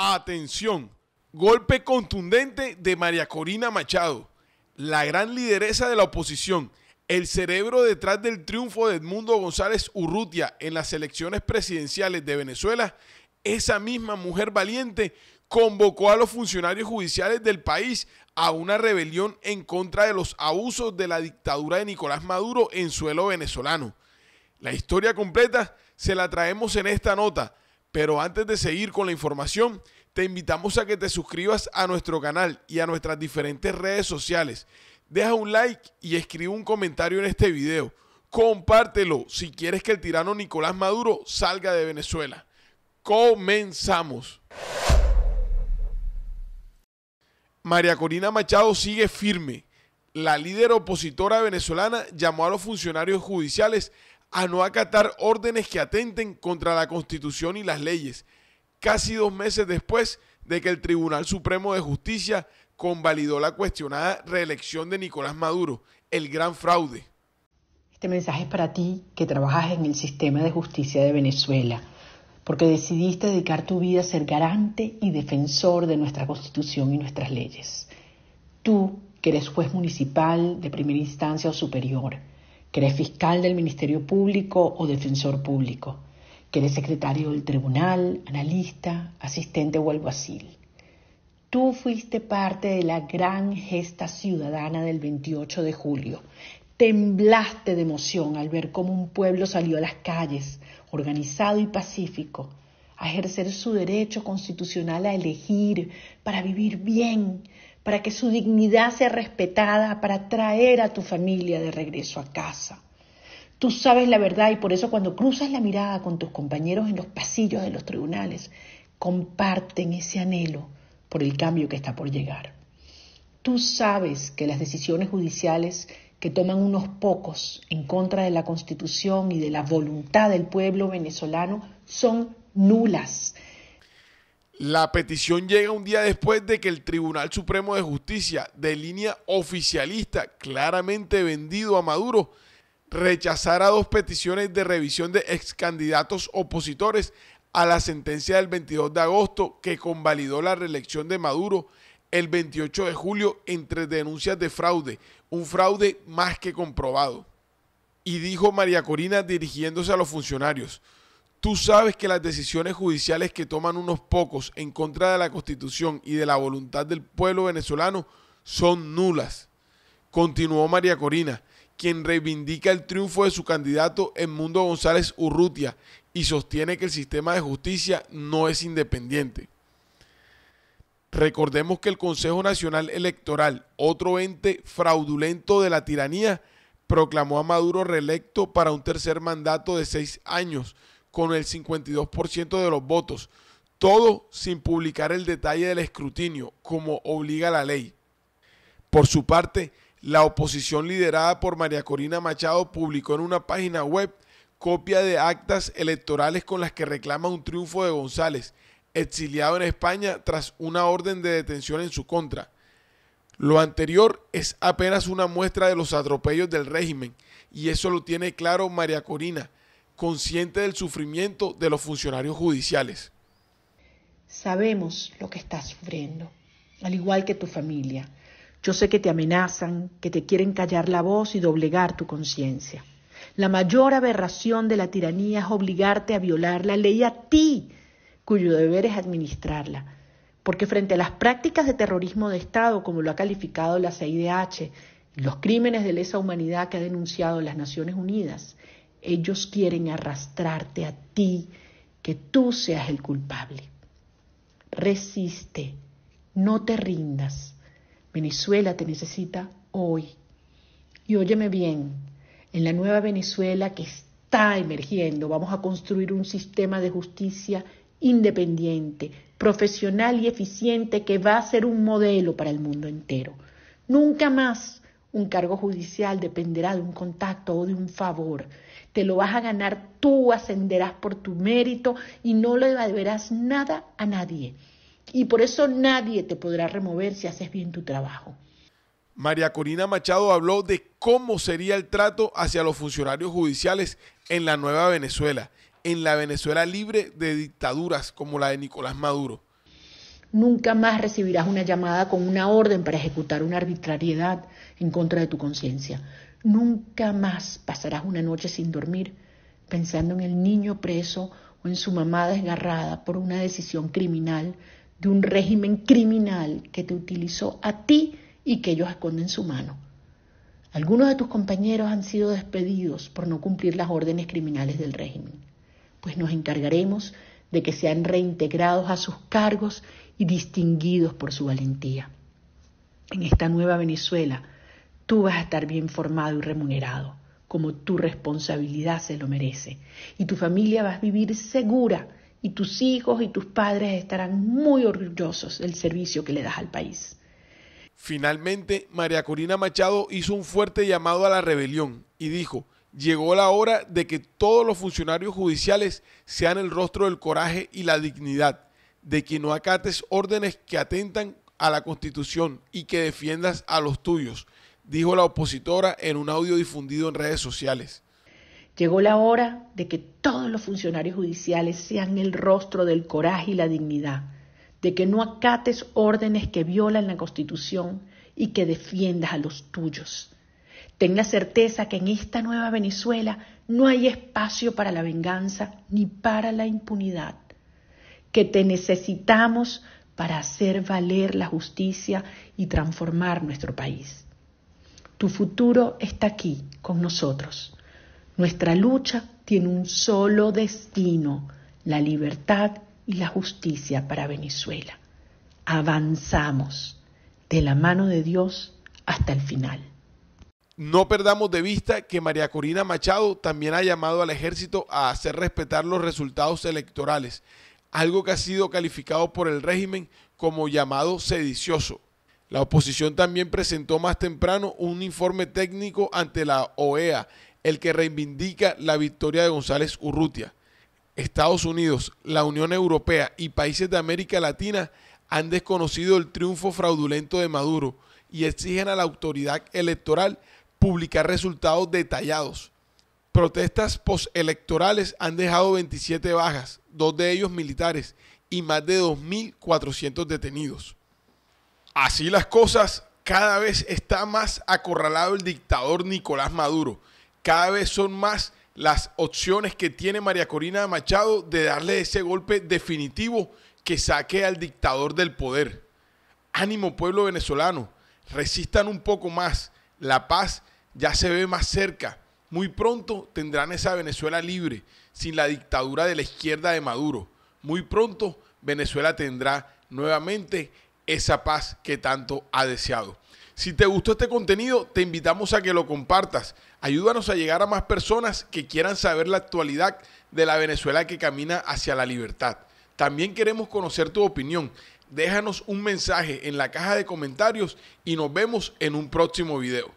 Atención, golpe contundente de María Corina Machado, la gran lideresa de la oposición, el cerebro detrás del triunfo de Edmundo González Urrutia en las elecciones presidenciales de Venezuela, esa misma mujer valiente convocó a los funcionarios judiciales del país a una rebelión en contra de los abusos de la dictadura de Nicolás Maduro en suelo venezolano. La historia completa se la traemos en esta nota pero antes de seguir con la información, te invitamos a que te suscribas a nuestro canal y a nuestras diferentes redes sociales. Deja un like y escribe un comentario en este video. Compártelo si quieres que el tirano Nicolás Maduro salga de Venezuela. Comenzamos. María Corina Machado sigue firme. La líder opositora venezolana llamó a los funcionarios judiciales a no acatar órdenes que atenten contra la Constitución y las leyes, casi dos meses después de que el Tribunal Supremo de Justicia convalidó la cuestionada reelección de Nicolás Maduro, el gran fraude. Este mensaje es para ti que trabajas en el sistema de justicia de Venezuela, porque decidiste dedicar tu vida a ser garante y defensor de nuestra Constitución y nuestras leyes. Tú, que eres juez municipal de primera instancia o superior, que eres fiscal del Ministerio Público o defensor público, que eres secretario del tribunal, analista, asistente o alguacil. Tú fuiste parte de la gran gesta ciudadana del 28 de julio. Temblaste de emoción al ver cómo un pueblo salió a las calles, organizado y pacífico, a ejercer su derecho constitucional a elegir para vivir bien, para que su dignidad sea respetada, para traer a tu familia de regreso a casa. Tú sabes la verdad y por eso cuando cruzas la mirada con tus compañeros en los pasillos de los tribunales, comparten ese anhelo por el cambio que está por llegar. Tú sabes que las decisiones judiciales que toman unos pocos en contra de la Constitución y de la voluntad del pueblo venezolano son nulas, la petición llega un día después de que el Tribunal Supremo de Justicia, de línea oficialista, claramente vendido a Maduro, rechazara dos peticiones de revisión de ex candidatos opositores a la sentencia del 22 de agosto que convalidó la reelección de Maduro el 28 de julio entre denuncias de fraude, un fraude más que comprobado. Y dijo María Corina dirigiéndose a los funcionarios, Tú sabes que las decisiones judiciales que toman unos pocos en contra de la constitución y de la voluntad del pueblo venezolano son nulas. Continuó María Corina, quien reivindica el triunfo de su candidato Edmundo González Urrutia y sostiene que el sistema de justicia no es independiente. Recordemos que el Consejo Nacional Electoral, otro ente fraudulento de la tiranía, proclamó a Maduro reelecto para un tercer mandato de seis años con el 52% de los votos, todo sin publicar el detalle del escrutinio, como obliga la ley. Por su parte, la oposición liderada por María Corina Machado publicó en una página web copia de actas electorales con las que reclama un triunfo de González, exiliado en España tras una orden de detención en su contra. Lo anterior es apenas una muestra de los atropellos del régimen, y eso lo tiene claro María Corina, consciente del sufrimiento de los funcionarios judiciales. Sabemos lo que estás sufriendo, al igual que tu familia. Yo sé que te amenazan, que te quieren callar la voz y doblegar tu conciencia. La mayor aberración de la tiranía es obligarte a violar la ley a ti, cuyo deber es administrarla. Porque frente a las prácticas de terrorismo de Estado, como lo ha calificado la CIDH, y los crímenes de lesa humanidad que ha denunciado las Naciones Unidas, ellos quieren arrastrarte a ti, que tú seas el culpable. Resiste, no te rindas. Venezuela te necesita hoy. Y óyeme bien, en la nueva Venezuela que está emergiendo, vamos a construir un sistema de justicia independiente, profesional y eficiente que va a ser un modelo para el mundo entero. Nunca más un cargo judicial dependerá de un contacto o de un favor lo vas a ganar tú, ascenderás por tu mérito y no le deberás nada a nadie. Y por eso nadie te podrá remover si haces bien tu trabajo. María Corina Machado habló de cómo sería el trato hacia los funcionarios judiciales en la nueva Venezuela, en la Venezuela libre de dictaduras como la de Nicolás Maduro. Nunca más recibirás una llamada con una orden para ejecutar una arbitrariedad en contra de tu conciencia. Nunca más pasarás una noche sin dormir pensando en el niño preso o en su mamá desgarrada por una decisión criminal de un régimen criminal que te utilizó a ti y que ellos esconden su mano. Algunos de tus compañeros han sido despedidos por no cumplir las órdenes criminales del régimen, pues nos encargaremos de que sean reintegrados a sus cargos y distinguidos por su valentía. En esta nueva Venezuela, tú vas a estar bien formado y remunerado, como tu responsabilidad se lo merece. Y tu familia vas a vivir segura y tus hijos y tus padres estarán muy orgullosos del servicio que le das al país. Finalmente, María Corina Machado hizo un fuerte llamado a la rebelión y dijo, llegó la hora de que todos los funcionarios judiciales sean el rostro del coraje y la dignidad, de que no acates órdenes que atentan a la Constitución y que defiendas a los tuyos, dijo la opositora en un audio difundido en redes sociales. Llegó la hora de que todos los funcionarios judiciales sean el rostro del coraje y la dignidad, de que no acates órdenes que violan la Constitución y que defiendas a los tuyos. Ten la certeza que en esta nueva Venezuela no hay espacio para la venganza ni para la impunidad, que te necesitamos para hacer valer la justicia y transformar nuestro país. Tu futuro está aquí con nosotros. Nuestra lucha tiene un solo destino, la libertad y la justicia para Venezuela. Avanzamos de la mano de Dios hasta el final. No perdamos de vista que María Corina Machado también ha llamado al ejército a hacer respetar los resultados electorales, algo que ha sido calificado por el régimen como llamado sedicioso. La oposición también presentó más temprano un informe técnico ante la OEA, el que reivindica la victoria de González Urrutia. Estados Unidos, la Unión Europea y países de América Latina han desconocido el triunfo fraudulento de Maduro y exigen a la autoridad electoral publicar resultados detallados. Protestas postelectorales han dejado 27 bajas, dos de ellos militares, y más de 2.400 detenidos. Así las cosas, cada vez está más acorralado el dictador Nicolás Maduro. Cada vez son más las opciones que tiene María Corina Machado de darle ese golpe definitivo que saque al dictador del poder. Ánimo pueblo venezolano, resistan un poco más. La paz ya se ve más cerca. Muy pronto tendrán esa Venezuela libre, sin la dictadura de la izquierda de Maduro. Muy pronto Venezuela tendrá nuevamente esa paz que tanto ha deseado. Si te gustó este contenido, te invitamos a que lo compartas. Ayúdanos a llegar a más personas que quieran saber la actualidad de la Venezuela que camina hacia la libertad. También queremos conocer tu opinión. Déjanos un mensaje en la caja de comentarios y nos vemos en un próximo video.